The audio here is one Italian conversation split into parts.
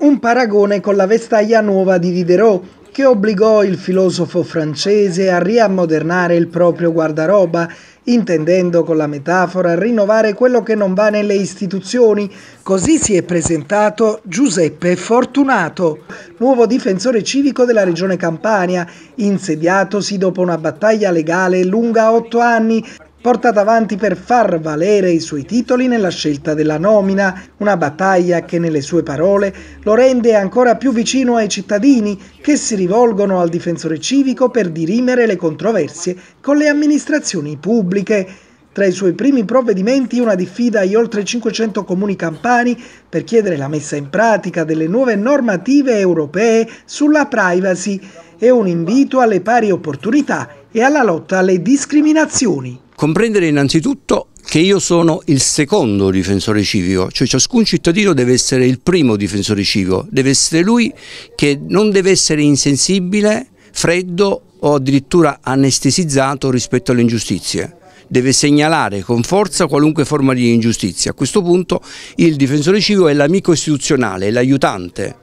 Un paragone con la vestaglia nuova di Diderot, che obbligò il filosofo francese a riammodernare il proprio guardaroba, intendendo con la metafora rinnovare quello che non va nelle istituzioni. Così si è presentato Giuseppe Fortunato, nuovo difensore civico della regione Campania, insediatosi dopo una battaglia legale lunga otto anni portata avanti per far valere i suoi titoli nella scelta della nomina, una battaglia che nelle sue parole lo rende ancora più vicino ai cittadini che si rivolgono al difensore civico per dirimere le controversie con le amministrazioni pubbliche. Tra i suoi primi provvedimenti una diffida agli oltre 500 comuni campani per chiedere la messa in pratica delle nuove normative europee sulla privacy e un invito alle pari opportunità e alla lotta alle discriminazioni. Comprendere innanzitutto che io sono il secondo difensore civico, cioè ciascun cittadino deve essere il primo difensore civico, deve essere lui che non deve essere insensibile, freddo o addirittura anestesizzato rispetto alle ingiustizie deve segnalare con forza qualunque forma di ingiustizia. A questo punto il difensore civico è l'amico istituzionale, l'aiutante,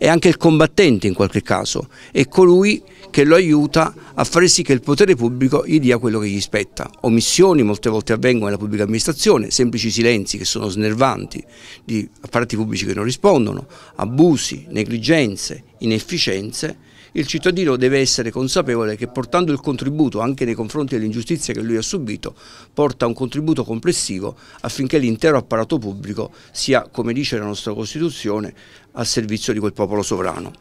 è anche il combattente in qualche caso, è colui che lo aiuta a fare sì che il potere pubblico gli dia quello che gli spetta. Omissioni molte volte avvengono nella pubblica amministrazione, semplici silenzi che sono snervanti di apparati pubblici che non rispondono, abusi, negligenze, inefficienze il cittadino deve essere consapevole che portando il contributo anche nei confronti dell'ingiustizia che lui ha subito, porta un contributo complessivo affinché l'intero apparato pubblico sia, come dice la nostra Costituzione, a servizio di quel popolo sovrano.